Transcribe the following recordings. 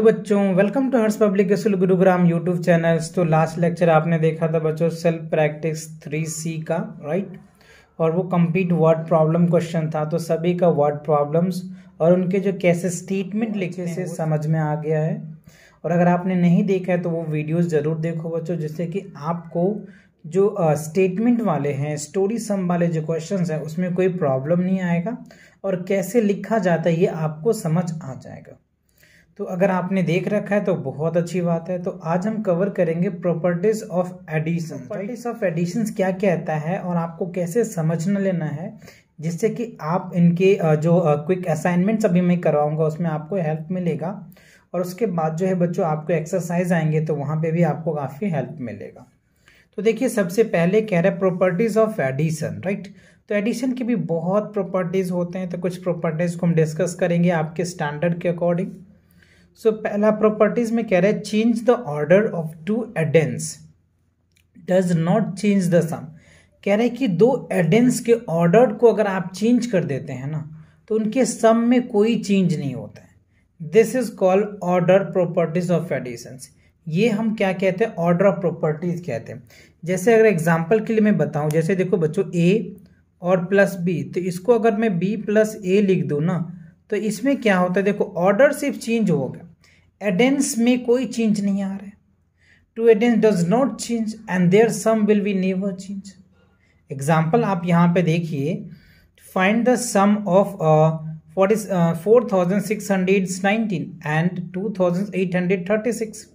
तो बच्चों welcome to Harsh public school Gurugram YouTube channels तो लास्ट लेक्चर आपने देखा था बच्चों सेल्फ प्रैक्टिस थ्री सी का राइट और वो कंप्लीट वर्ड प्रॉब्लम क्वेश्चन था तो सभी का वर्ड प्रॉब्लम्स और उनके जो कैसे स्टेटमेंट लिखे से समझ में आ गया है और अगर आपने नहीं देखा है तो वो वीडियोज ज़रूर देखो बच्चों जिससे कि आपको जो स्टेटमेंट uh, वाले हैं स्टोरी सम वाले जो क्वेश्चन हैं उसमें कोई प्रॉब्लम नहीं आएगा और कैसे लिखा जाता है ये आपको समझ आ जाएगा तो अगर आपने देख रखा है तो बहुत अच्छी बात है तो आज हम कवर करेंगे properties of addition properties of addition क्या कहता है और आपको कैसे समझना लेना है जिससे कि आप इनके जो क्विक असाइनमेंट्स अभी मैं करवाऊंगा उसमें आपको हेल्प मिलेगा और उसके बाद जो है बच्चों आपको एक्सरसाइज आएंगे तो वहाँ पे भी आपको काफ़ी हेल्प मिलेगा तो देखिए सबसे पहले कह रहा है प्रॉपर्टीज़ ऑफ एडिशन राइट तो एडिशन के भी बहुत प्रॉपर्टीज़ होते हैं तो कुछ प्रॉपर्टीज़ को हम डिस्कस करेंगे आपके स्टैंडर्ड के अकॉर्डिंग सो पहला प्रॉपर्टीज में कह रहा है change the order of two addends does not change the sum कह रहे हैं कि दो एडेंस के ऑर्डर को अगर आप चेंज कर देते हैं ना तो उनके सम में कोई चेंज नहीं होता है this is called order properties of additions ये हम क्या कहते हैं ऑर्डर ऑफ प्रॉपर्टीज कहते हैं जैसे अगर एग्जाम्पल के लिए मैं बताऊं जैसे देखो बच्चों ए और प्लस बी तो इसको अगर मैं बी प्लस ए लिख दूँ ना तो इसमें क्या होता है देखो ऑर्डर सिर्फ चेंज होगा एडेंस में कोई चेंज नहीं आ रहा है two addends does not change and their sum will be never change example आप यहाँ पे देखिए find the sum of forty four thousand six hundred nineteen and two thousand eight hundred thirty six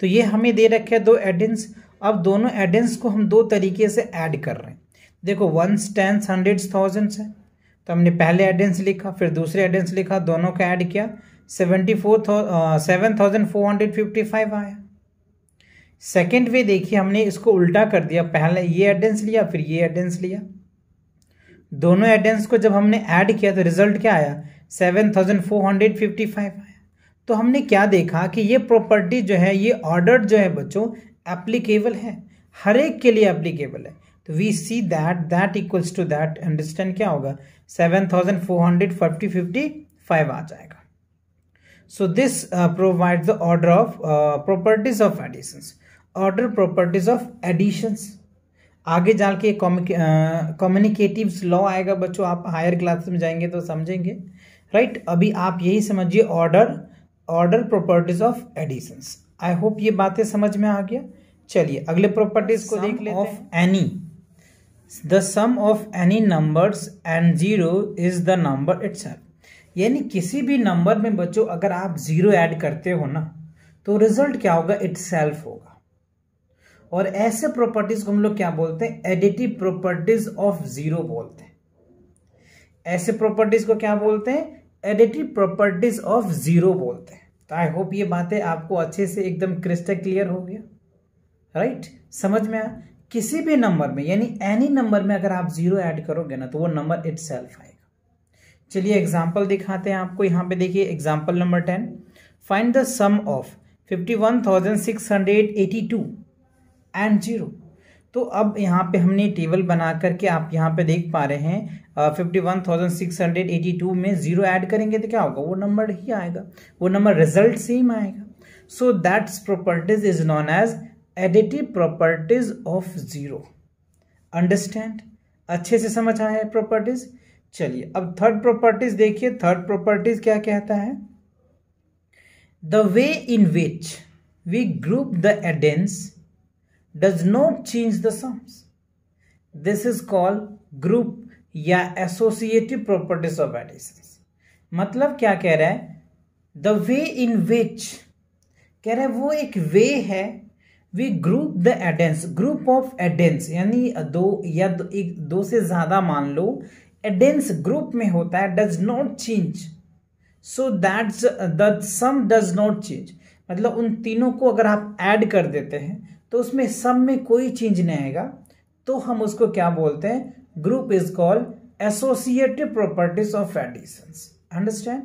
तो ये हमें दे रखे हैं दो एडेंस अब दोनों एडेंस को हम दो तरीके से ऐड कर रहे हैं देखो वन टेंस हंड्रेड थाउजेंड्स है तो हमने पहले एडेंस लिखा फिर दूसरे एडेंस लिखा दोनों का ऐड किया seventy four seven thousand four hundred fifty five आया सेकेंड वे देखिए हमने इसको उल्टा कर दिया पहले ये एडेंस लिया फिर ये एडेंस लिया दोनों एडेंस को जब हमने ऐड किया तो रिजल्ट क्या आया seven thousand four hundred fifty five आया तो हमने क्या देखा कि ये प्रॉपर्टी जो है ये ऑर्डर जो है बच्चों एप्लीकेबल है हर एक के लिए एप्लीकेबल है तो we see that that equals to that understand क्या होगा seven thousand four hundred forty fifty five आ जाएगा so this provide the order of properties of additions order properties of additions आगे जाके के कम्युनिकेटिव लॉ आएगा बच्चों आप हायर क्लास में जाएंगे तो समझेंगे राइट right? अभी आप यही समझिए order order properties of additions I hope ये बातें समझ में आ गया चलिए अगले प्रॉपर्टीज को देख लेते of any the sum of any numbers and zero is the number it's यानी किसी भी नंबर में बच्चों अगर आप ज़ीरो ऐड करते हो ना तो रिजल्ट क्या होगा इट होगा और ऐसे प्रॉपर्टीज को हम लोग क्या बोलते हैं एडिटिव प्रॉपर्टीज ऑफ जीरो बोलते हैं ऐसे प्रॉपर्टीज को क्या बोलते हैं एडिटिव प्रॉपर्टीज ऑफ जीरो बोलते हैं तो आई होप ये बातें आपको अच्छे से एकदम क्रिस्टल क्लियर हो गया राइट right? समझ में आया किसी भी नंबर में यानी एनी नंबर में अगर आप जीरो ऐड करोगे ना तो वो नंबर इट सेल्फ आएगा चलिए एग्जाम्पल दिखाते हैं आपको यहाँ पे देखिए example number ten find the sum of fifty one thousand six hundred eighty two and zero तो अब यहाँ पे हमने टेबल बना करके आप यहाँ पे देख पा रहे हैं fifty one thousand six hundred eighty two में ज़ीरो ऐड करेंगे तो क्या होगा वो नंबर ही आएगा वो नंबर रिजल्ट सेम आएगा so that's properties is known as additive properties of zero understand अच्छे से समझ आए हैं प्रॉपर्टीज चलिए अब थर्ड प्रॉपर्टीज देखिए थर्ड प्रॉपर्टीज क्या कहता है the way in which we group the addends does not change the sums this is called group या एसोसिएटिव प्रॉपर्टीज ऑफ एडिशन मतलब क्या कह रहा है द वे इन विच कह रहा है वो एक वे है we group the addends group of addends यानी दो या दो, एक दो से ज़्यादा मान लो एडेंस ग्रुप में होता है does not change so that's the sum does not change मतलब उन तीनों को अगर आप ऐड कर देते हैं तो उसमें सम में कोई चेंज नहीं आएगा तो हम उसको क्या बोलते हैं group is called associative properties of additions understand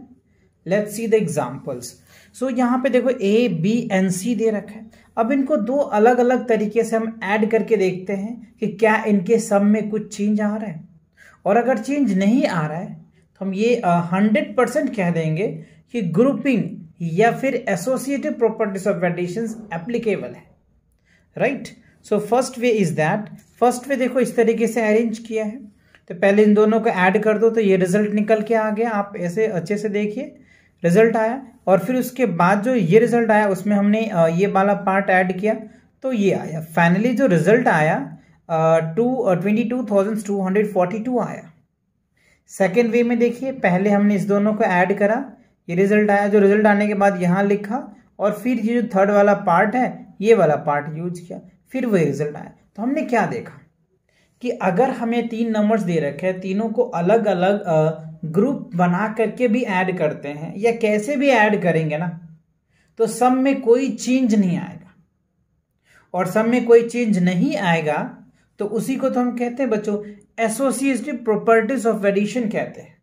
let's see the examples so यहाँ पे देखो ए बी एन सी दे रखा है अब इनको दो अलग अलग तरीके से हम ऐड करके देखते हैं कि क्या इनके सब में कुछ चेंज आ रहा है और अगर चेंज नहीं आ रहा है तो हम ये हंड्रेड परसेंट कह देंगे कि ग्रुपिंग या फिर associative properties of addition applicable है right so first way is that first way देखो इस तरीके से अरेंज किया है तो पहले इन दोनों को ऐड कर दो तो ये रिजल्ट निकल के आ गया आप ऐसे अच्छे से देखिए रिजल्ट आया और फिर उसके बाद जो ये रिजल्ट आया उसमें हमने ये वाला पार्ट ऐड किया तो ये आया फाइनली जो रिजल्ट आया two twenty two thousand two hundred forty two आया सेकेंड वे में देखिए पहले हमने इस दोनों को ऐड करा ये रिजल्ट आया जो रिजल्ट आने के बाद यहाँ लिखा और फिर ये जो थर्ड वाला पार्ट है ये वाला पार्ट यूज किया फिर वही रिजल्ट आया तो हमने क्या देखा कि अगर हमें तीन नंबर्स दे रखे हैं तीनों को अलग अलग ग्रुप बना करके भी ऐड करते हैं या कैसे भी ऐड करेंगे ना तो सब में कोई चेंज नहीं आएगा और सब में कोई चेंज नहीं आएगा तो उसी को तो हम कहते हैं बच्चों एसोसिएटिव प्रॉपर्टीज ऑफ एडिशन कहते हैं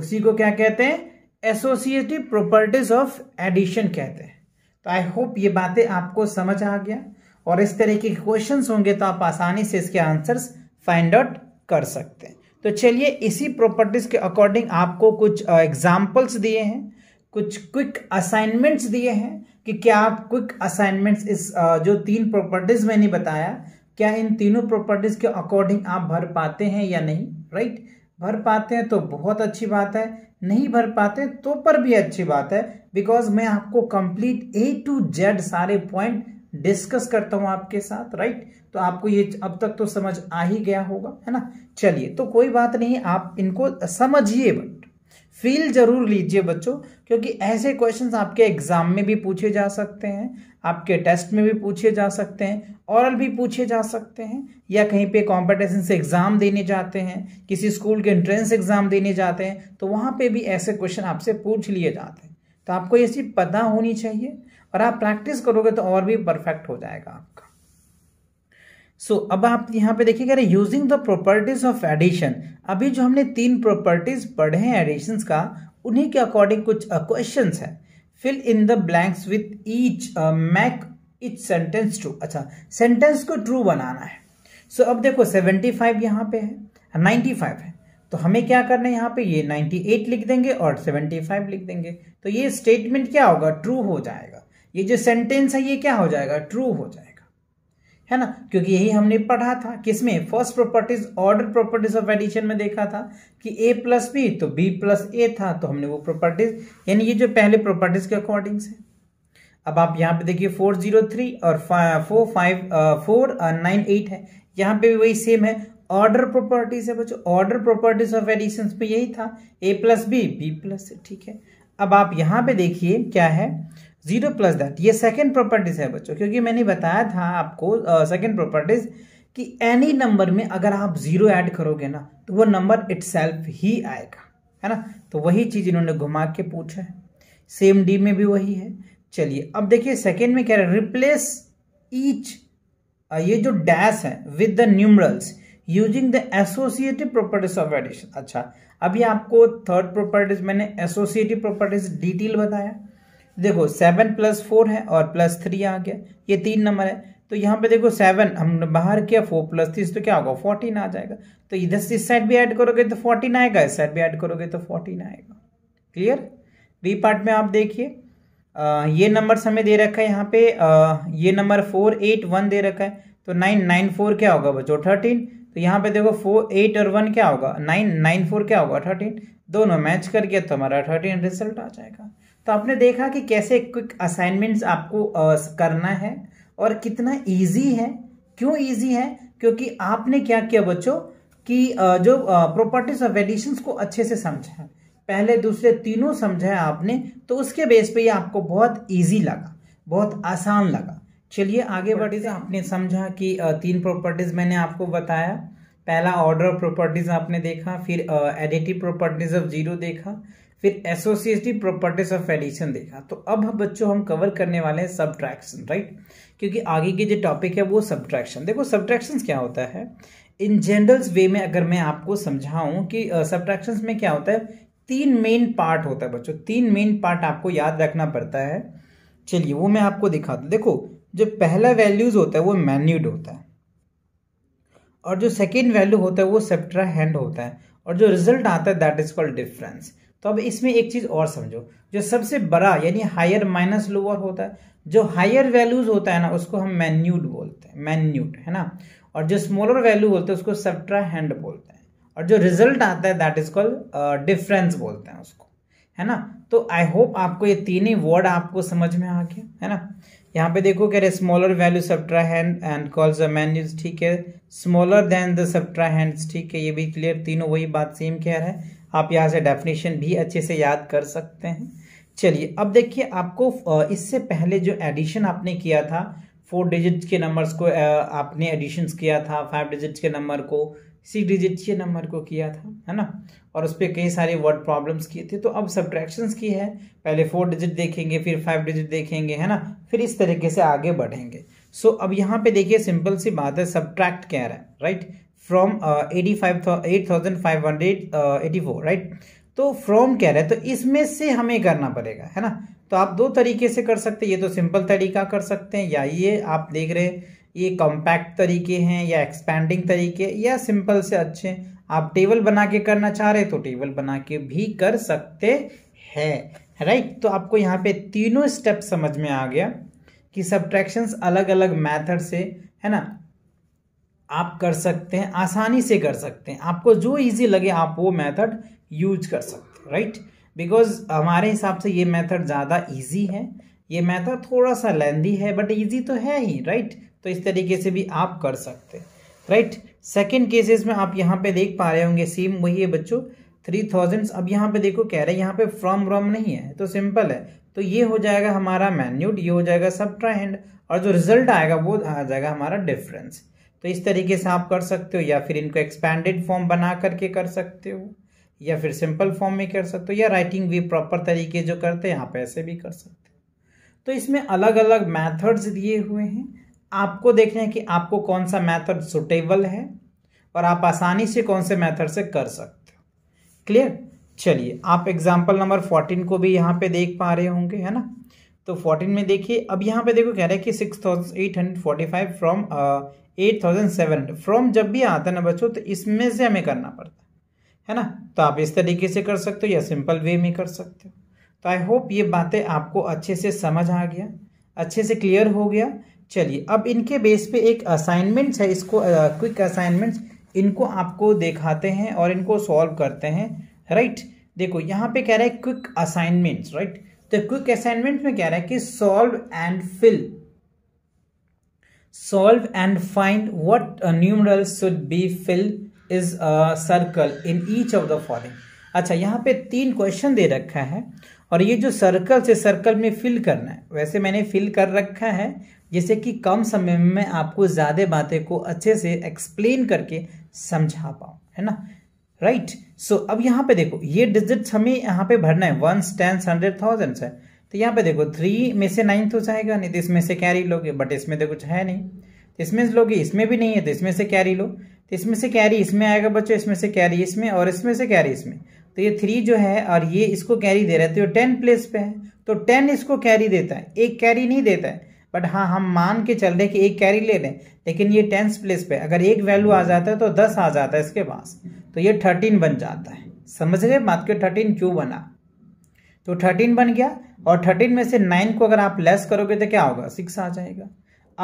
उसी को क्या कहते हैं एसोसिएटिव प्रॉपर्टीज ऑफ एडिशन कहते हैं तो आई होप ये बातें आपको समझ आ गया और इस तरह के क्वेश्चंस होंगे तो आप आसानी से इसके आंसर्स फाइंड आउट कर सकते हैं तो चलिए इसी प्रॉपर्टीज़ के अकॉर्डिंग आपको कुछ एग्जाम्पल्स दिए हैं कुछ क्विक असाइनमेंट्स दिए हैं कि क्या आप क्विक असाइनमेंट्स इस जो तीन प्रॉपर्टीज़ मैंने बताया क्या इन तीनों प्रॉपर्टीज़ के अकॉर्डिंग आप भर पाते हैं या नहीं राइट भर पाते हैं तो बहुत अच्छी बात है नहीं भर पाते तो पर भी अच्छी बात है बिकॉज मैं आपको कंप्लीट ए टू जेड सारे पॉइंट डिस्कस करता हूँ आपके साथ राइट तो आपको ये अब तक तो समझ आ ही गया होगा है ना चलिए तो कोई बात नहीं आप इनको समझिए बट फील जरूर लीजिए बच्चों क्योंकि ऐसे क्वेश्चंस आपके एग्ज़ाम में भी पूछे जा सकते हैं आपके टेस्ट में भी पूछे जा सकते हैं औरल भी पूछे जा सकते हैं या कहीं पे कॉम्पिटिशन से एग्ज़ाम देने जाते हैं किसी स्कूल के एंट्रेंस एग्ज़ाम देने जाते हैं तो वहाँ पर भी ऐसे क्वेश्चन आपसे पूछ लिए जाते हैं तो आपको ये चीज़ पता होनी चाहिए और आप प्रैक्टिस करोगे तो और भी परफेक्ट हो जाएगा आपका सो so, अब आप यहाँ पे देखिए कह रहे using the properties of addition अभी जो हमने तीन प्रॉपर्टीज पढ़े हैं एडिशन का उन्हीं के अकॉर्डिंग कुछ क्वेश्चन है fill in the blanks with each make each sentence true अच्छा सेंटेंस को ट्रू बनाना है सो so, अब देखो सेवेंटी फाइव यहाँ पे है नाइन्टी हाँ, फाइव है तो हमें क्या करना है यहाँ पे ये एट लिख देंगे और फाइव लिख देंगे तो ये स्टेटमेंट क्या होगा ट्रू हो जाएगा ये जो सेंटेंस है ये क्या हो जाएगा ट्रू हो जाएगा है ना क्योंकि यही हमने पढ़ा था किसमें first properties order properties of addition में देखा था कि ए प्लस बी तो बी प्लस ए था तो हमने वो प्रॉपर्टीज यानी ये जो पहले प्रॉपर्टीज के अकॉर्डिंग है अब आप यहाँ पे देखिए फोर जीरो थ्री और four five four nine eight है यहाँ पे भी वही सेम है ऑर्डर प्रॉपर्टीज है बच्चों ऑर्डर प्रॉपर्टीज ऑफ एडिशन पे यही था A plus B B plus ठीक है अब आप यहाँ पे देखिए क्या है जीरो प्लस दैट ये सेकेंड प्रॉपर्टीज है बच्चों क्योंकि मैंने बताया था आपको सेकेंड uh, प्रॉपर्टीज कि एनी नंबर में अगर आप जीरो ऐड करोगे ना तो वो नंबर इट ही आएगा है ना तो वही चीज़ इन्होंने घुमा के पूछा है सेम डी में भी वही है चलिए अब देखिए सेकेंड में कह रहे रिप्लेस ईच ये जो डैश है with the numerals using the associative properties of addition अच्छा अभी आपको थर्ड प्रॉपर्टीज मैंने एसोसिएटिव प्रॉपर्टीज डिटेल बताया देखो सेवन प्लस फोर है और प्लस थ्री आ गया ये तीन नंबर है तो यहाँ पे देखो सेवन हमने बाहर किया फोर प्लस थ्री तो क्या होगा फोर्टीन आ जाएगा तो इधर से इस साइड भी ऐड करोगे तो फोर्टीन आएगा इस साइड भी ऐड करोगे तो फोर्टीन आएगा क्लियर बी पार्ट में आप देखिए ये नंबर हमें दे रखा है यहाँ पे आ, ये नंबर फोर एट वन दे रखा है तो नाइन नाइन फोर क्या होगा बच्चों थर्टीन तो यहाँ पे देखो फोर एट और वन क्या होगा नाइन नाइन फोर क्या होगा थर्टीन दोनों मैच कर गया तो हमारा थर्टीन रिजल्ट आ जाएगा तो आपने देखा कि कैसे क्विक असाइनमेंट्स आपको करना है और कितना इजी है क्यों इजी है क्योंकि आपने क्या किया बच्चों कि जो प्रॉपर्टीज ऑफ एडिशंस को अच्छे से समझा पहले दूसरे तीनों समझा आपने तो उसके बेस पे ये आपको बहुत इजी लगा बहुत आसान लगा चलिए आगे बढ़ते आपने समझा कि तीन प्रॉपर्टीज़ मैंने आपको बताया पहला ऑर्डर ऑफ प्रॉपर्टीज़ आपने देखा फिर एडिटिव प्रॉपर्टीज़ ऑफ जीरो देखा फिर एसोसिएटिव प्रॉपर्टीज ऑफ एडिशन देखा तो अब हम बच्चों हम कवर करने वाले हैं सब्ट्रैक्शन राइट क्योंकि आगे की जो टॉपिक है वो सब्ट्रैक्शन देखो सब्ट्रैक्शन क्या होता है इन जनरल्स वे में अगर मैं आपको समझाऊं कि सब्ट्रैक्शन uh, में क्या होता है तीन मेन पार्ट होता है बच्चों तीन मेन पार्ट आपको याद रखना पड़ता है चलिए वो मैं आपको दिखाता हूँ देखो जो पहला वैल्यूज होता है वो मैन्यूड होता है और जो सेकेंड वैल्यू होता है वो सेप्ट्रा होता है और जो रिजल्ट आता है दैट इज कॉल्ड डिफरेंस तो अब इसमें एक चीज़ और समझो जो सबसे बड़ा यानी हायर माइनस लोअर होता है जो हायर वैल्यूज होता है ना उसको हम मैन्यूट बोलते हैं मैन्यूट है ना और जो स्मॉलर वैल्यू बोलते हैं उसको सब्ट्रा हैंड बोलते हैं और जो रिजल्ट आता है दैट इज कॉल्ड डिफरेंस बोलते हैं उसको है ना तो आई होप आपको ये तीन ही वर्ड आपको समझ में आ गया है ना यहाँ पे देखो कह रहे smaller value subtrahend and calls a ठीक है smaller than the subtrahend ठीक है ये भी क्लियर तीनों वही बात सेम कह रहा है आप यहाँ से डेफिनेशन भी अच्छे से याद कर सकते हैं चलिए अब देखिए आपको इससे पहले जो एडिशन आपने किया था फोर डिजिट्स के नंबर्स को आपने एडिशन किया था फाइव डिजिट्स के नंबर को सिक्स डिजिट्स के नंबर को किया था है ना और उस पर कई सारे वर्ड प्रॉब्लम्स किए थे तो अब सब्ट्रैक्शंस की है पहले फोर डिजिट देखेंगे फिर फाइव डिजिट देखेंगे है ना फिर इस तरीके से आगे बढ़ेंगे सो so, अब यहाँ पे देखिए सिंपल सी बात है सब्ट्रैक्ट कह रहा है right from eighty five eight thousand five hundred eighty four right तो फ्रॉम कह रहे हैं तो इसमें से हमें करना पड़ेगा है ना तो आप दो तरीके से कर सकते हैं ये तो सिंपल तरीका कर सकते हैं या ये आप देख रहे हैं ये कॉम्पैक्ट तरीके हैं या एक्सपैंडिंग तरीके या सिंपल से अच्छे आप टेबल बना के करना चाह रहे तो टेबल बना के भी कर सकते हैं राइट तो आपको यहाँ पे तीनों स्टेप समझ में आ गया कि सब्ट्रैक्शंस अलग अलग मैथड से है ना आप कर सकते हैं आसानी से कर सकते हैं आपको जो इजी लगे आप वो मेथड यूज कर सकते हैं राइट बिकॉज हमारे हिसाब से ये मेथड ज़्यादा इजी है ये मेथड थोड़ा सा लेंदी है बट इजी तो है ही राइट तो इस तरीके से भी आप कर सकते हैं राइट सेकेंड केसेस में आप यहाँ पे देख पा रहे होंगे सेम वही है बच्चों थ्री थाउजेंड्स अब यहाँ पे देखो कह रहे हैं यहाँ पे फ्रॉम व्रॉम नहीं है तो सिंपल है तो ये हो जाएगा हमारा मैन्यूट ये हो जाएगा सब और जो रिजल्ट आएगा वो आ जाएगा हमारा डिफरेंस तो इस तरीके से आप कर सकते हो या फिर इनको एक्सपैंडेड फॉर्म बना करके कर सकते हो या फिर सिंपल फॉर्म में कर सकते हो या राइटिंग भी प्रॉपर तरीके जो करते हैं आप ऐसे भी कर सकते हो तो इसमें अलग अलग मैथड्स दिए हुए हैं आपको देखना है कि आपको कौन सा मैथड सुटेबल है और आप आसानी से कौन से मैथड से कर सकते हो क्लियर चलिए आप एग्जाम्पल नंबर फोर्टीन को भी यहाँ पे देख पा रहे होंगे है ना तो फोर्टीन में देखिए अब यहाँ पे देखो कह रहा है कि six thousand eight hundred forty five from eight thousand seven from जब भी आता है ना बच्चों तो इसमें से हमें करना पड़ता है ना तो आप इस तरीके से कर सकते हो या सिंपल वे में कर सकते हो तो आई होप ये बातें आपको अच्छे से समझ आ गया अच्छे से क्लियर हो गया चलिए अब इनके बेस पे एक असाइनमेंट्स है इसको क्विक uh, असाइनमेंट्स इनको आपको दिखाते हैं और इनको सॉल्व करते हैं राइट देखो यहाँ पे कह रहा है क्विक असाइनमेंट्स राइट तो क्विक असाइनमेंट में क्या रहा है कि solve and fill solve and find what numeral should be fill is a circle in each of the following अच्छा यहाँ पे तीन क्वेश्चन दे रखा है और ये जो सर्कल से सर्कल में फिल करना है वैसे मैंने फिल कर रखा है जैसे कि कम समय में आपको ज़्यादा बातें को अच्छे से एक्सप्लेन करके समझा पाऊँ है ना राइट right? सो so, अब यहाँ पे देखो ये डिजिट्स हमें यहाँ पे भरना है वन टेंस हंड्रेड थाउजेंड है तो यहाँ पे देखो थ्री में से नाइन तो जाएगा नहीं तो इसमें से कैरी लोगे बट इसमें तो कुछ है नहीं तो इसमें से लोगे इसमें भी नहीं है तो इसमें से कैरी लो तो इसमें से कैरी इसमें आएगा बच्चों इसमें से कैरी इसमें और इसमें से कैरी इसमें तो ये थ्री जो है और ये इसको कैरी दे रहे थे तो टेन प्लेस पे है तो टेन इसको कैरी देता है एक कैरी नहीं देता है बट हाँ हम मान के चल रहे कि एक कैरी ले लें लेकिन ये टेंस प्लेस पे अगर एक वैल्यू आ जाता है तो दस आ जाता है इसके पास तो ये थर्टीन बन जाता है समझ रहे बात के थर्टीन क्यों बना तो थर्टीन बन गया और थर्टीन में से नाइन को अगर आप लेस करोगे तो क्या होगा सिक्स आ जाएगा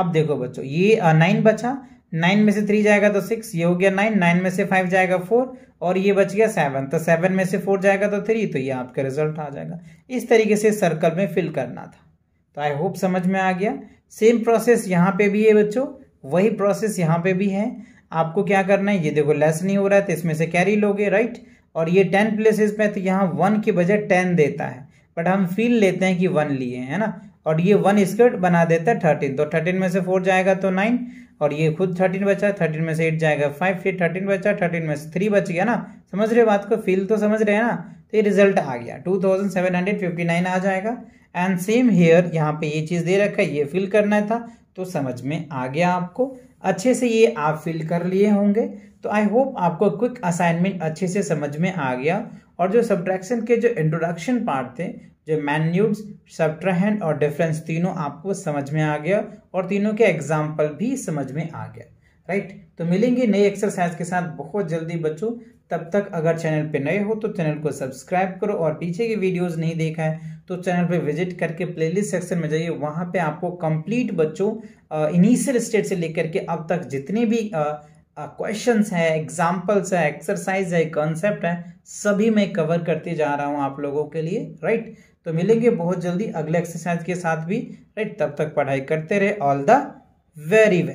अब देखो बच्चों ये नाइन बचा नाइन में से थ्री जाएगा तो सिक्स ये हो गया नाइन नाइन में से फाइव जाएगा फोर और ये बच गया सेवन तो सेवन में से फोर जाएगा तो थ्री तो ये आपका रिजल्ट आ जाएगा इस तरीके से सर्कल में फिल करना था तो आई होप समझ में आ गया सेम प्रोसेस यहाँ पे भी है बच्चों वही प्रोसेस यहाँ पे भी है आपको क्या करना है ये देखो लेस नहीं हो रहा है तो इसमें से कैरी लोगे राइट और ये टेन प्लेसेस में तो यहाँ वन के बजाय टेन देता है बट हम फील लेते हैं कि वन लिए है ना और ये वन स्कर्ट बना देता है थर्टीन तो थर्टीन में से फोर जाएगा तो नाइन और ये खुद थर्टीन बचा थर्टीन में से एट जाएगा फाइव फिर थर्टीन बचा थर्टीन में से थ्री बच गया ना समझ रहे बात को फील तो समझ रहे हैं ना तो ये रिजल्ट आ गया two thousand seven hundred fifty nine आ जाएगा एंड सेम हेयर यहाँ पे ये चीज़ दे रखा है ये फिल करना था तो समझ में आ गया आपको अच्छे से ये आप फिल कर लिए होंगे तो आई होप आपको क्विक असाइनमेंट अच्छे से समझ में आ गया और जो सब्ट्रैक्शन के जो इंट्रोडक्शन पार्ट थे जो मैन्यूड्स सब्ट्रहन और डिफरेंस तीनों आपको समझ में आ गया और तीनों के एग्जाम्पल भी समझ में आ गया राइट तो मिलेंगे नई एक्सरसाइज के साथ बहुत जल्दी बच्चों तब तक अगर चैनल पे नए हो तो चैनल को सब्सक्राइब करो और पीछे की वीडियोस नहीं देखा है तो चैनल पे विजिट करके प्लेलिस्ट सेक्शन में जाइए वहाँ पे आपको कंप्लीट बच्चों इनिशियल स्टेट से लेकर के अब तक जितने भी क्वेश्चन है एग्जाम्पल्स है एक्सरसाइज है कॉन्सेप्ट है सभी मैं कवर करते जा रहा हूँ आप लोगों के लिए राइट तो मिलेंगे बहुत जल्दी अगले एक्सरसाइज के साथ भी राइट तब तक पढ़ाई करते रहे ऑल द वेरी वेल